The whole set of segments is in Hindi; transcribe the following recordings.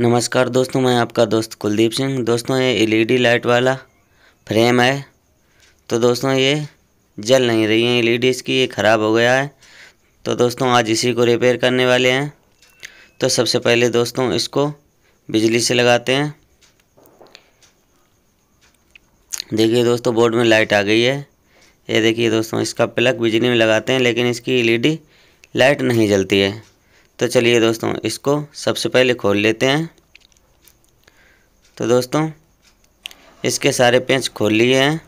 नमस्कार दोस्तों मैं आपका दोस्त कुलदीप सिंह दोस्तों ये एलईडी लाइट वाला फ्रेम है तो दोस्तों ये जल नहीं रही है एलईडी इसकी ये ख़राब हो गया है तो दोस्तों आज इसी को रिपेयर करने वाले हैं तो सबसे पहले दोस्तों इसको बिजली से लगाते हैं देखिए दोस्तों बोर्ड में लाइट आ गई है ये देखिए दोस्तों इसका प्लग बिजली में लगाते हैं लेकिन इसकी एल लाइट नहीं जलती है तो चलिए दोस्तों इसको सबसे पहले खोल लेते हैं तो दोस्तों इसके सारे पेंच खोल लिए हैं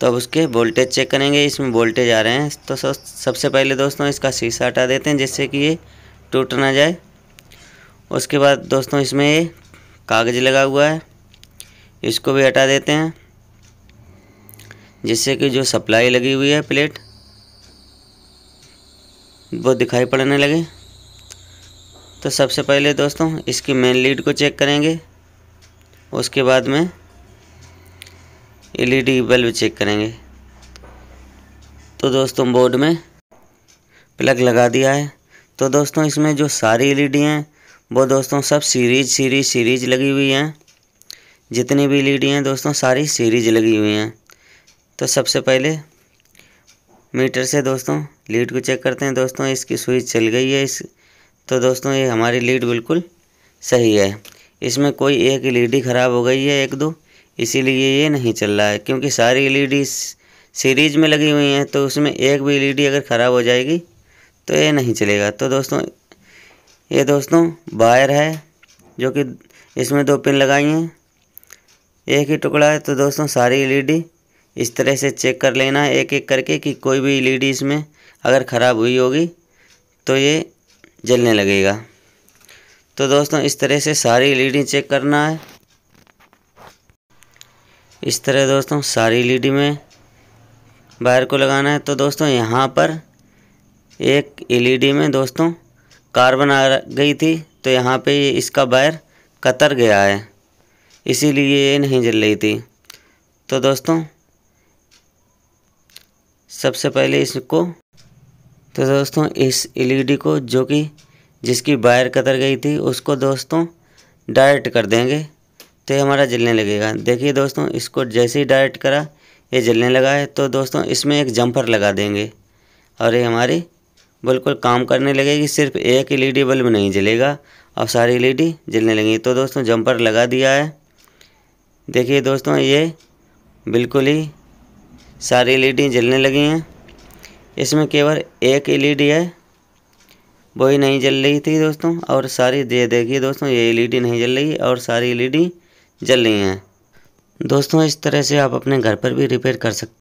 तो अब उसके वोल्टेज चेक करेंगे इसमें वोल्टेज आ रहे हैं तो सबसे पहले दोस्तों इसका शीशा हटा देते हैं जिससे कि ये टूट ना जाए उसके बाद दोस्तों इसमें ये कागज़ लगा हुआ है इसको भी हटा देते हैं जिससे कि जो सप्लाई लगी हुई है प्लेट वो दिखाई पड़ने लगे तो सबसे पहले दोस्तों इसकी मेन लीड को चेक करेंगे उसके बाद में एलईडी बल्ब चेक करेंगे तो दोस्तों बोर्ड में प्लग लगा दिया है तो दोस्तों इसमें जो सारी एलईडी हैं वो दोस्तों सब सीरीज सीरीज सीरीज लगी हुई हैं जितनी भी एलईडी हैं दोस्तों सारी सीरीज लगी हुई हैं तो सबसे पहले मीटर से दोस्तों लीड को चेक करते हैं दोस्तों इसकी स्विच चल गई है इस तो दोस्तों ये हमारी लीड बिल्कुल सही है इसमें कोई एक एल ई ख़राब हो गई है एक दो इसीलिए ये नहीं चल रहा है क्योंकि सारी एल सीरीज में लगी हुई हैं तो उसमें एक भी एल अगर ख़राब हो जाएगी तो ये नहीं चलेगा तो दोस्तों ये दोस्तों वायर है जो कि इसमें दो पिन लगाई हैं एक ही टुकड़ा है तो दोस्तों सारी एल इस तरह से चेक कर लेना है एक एक करके कि कोई भी एलईडी इसमें अगर ख़राब हुई होगी तो ये जलने लगेगा तो दोस्तों इस तरह से सारी एलईडी चेक करना है इस तरह दोस्तों सारी एलईडी में वायर को लगाना है तो दोस्तों यहाँ पर एक एलईडी में दोस्तों कार्बन आ गई थी तो यहाँ पे ये इसका वायर कतर गया है इसीलिए ये नहीं जल रही थी तो दोस्तों सबसे पहले इसको तो दोस्तों इस एलईडी को जो कि जिसकी वायर कतर गई थी उसको दोस्तों डायरेक्ट कर देंगे तो ये हमारा जलने लगेगा देखिए दोस्तों इसको जैसे ही डायरेक्ट करा ये जलने लगा है तो दोस्तों इसमें एक जंपर लगा देंगे और ये हमारी बिल्कुल काम करने लगेगी सिर्फ एक एलईडी बल्ब नहीं जलेगा और सारी एलईडी जलने लगेंगी तो दोस्तों जंपर लगा दिया है देखिए दोस्तों ये बिल्कुल ही सारी एलईडी जलने लगी हैं इसमें केवल एक एलईडी है वो ही नहीं जल रही थी दोस्तों और सारी ये देखिए दोस्तों ये एलईडी नहीं जल रही और सारी एलईडी जल रही हैं दोस्तों इस तरह से आप अपने घर पर भी रिपेयर कर सकते